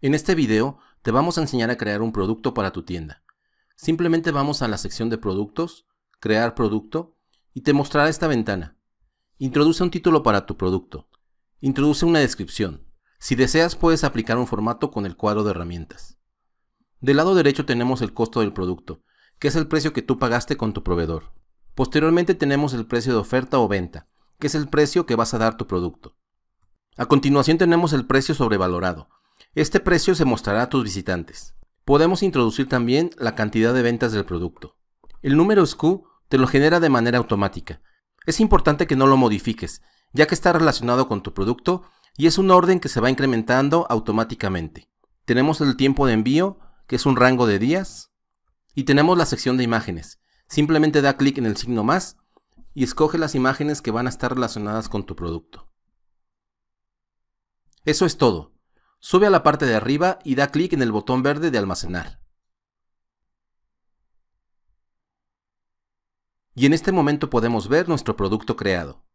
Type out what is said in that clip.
En este video te vamos a enseñar a crear un producto para tu tienda. Simplemente vamos a la sección de productos, crear producto y te mostrará esta ventana. Introduce un título para tu producto. Introduce una descripción. Si deseas puedes aplicar un formato con el cuadro de herramientas. Del lado derecho tenemos el costo del producto, que es el precio que tú pagaste con tu proveedor. Posteriormente tenemos el precio de oferta o venta, que es el precio que vas a dar tu producto. A continuación tenemos el precio sobrevalorado, este precio se mostrará a tus visitantes. Podemos introducir también la cantidad de ventas del producto. El número SKU te lo genera de manera automática. Es importante que no lo modifiques, ya que está relacionado con tu producto y es un orden que se va incrementando automáticamente. Tenemos el tiempo de envío, que es un rango de días, y tenemos la sección de imágenes. Simplemente da clic en el signo más y escoge las imágenes que van a estar relacionadas con tu producto. Eso es todo. Sube a la parte de arriba y da clic en el botón verde de almacenar. Y en este momento podemos ver nuestro producto creado.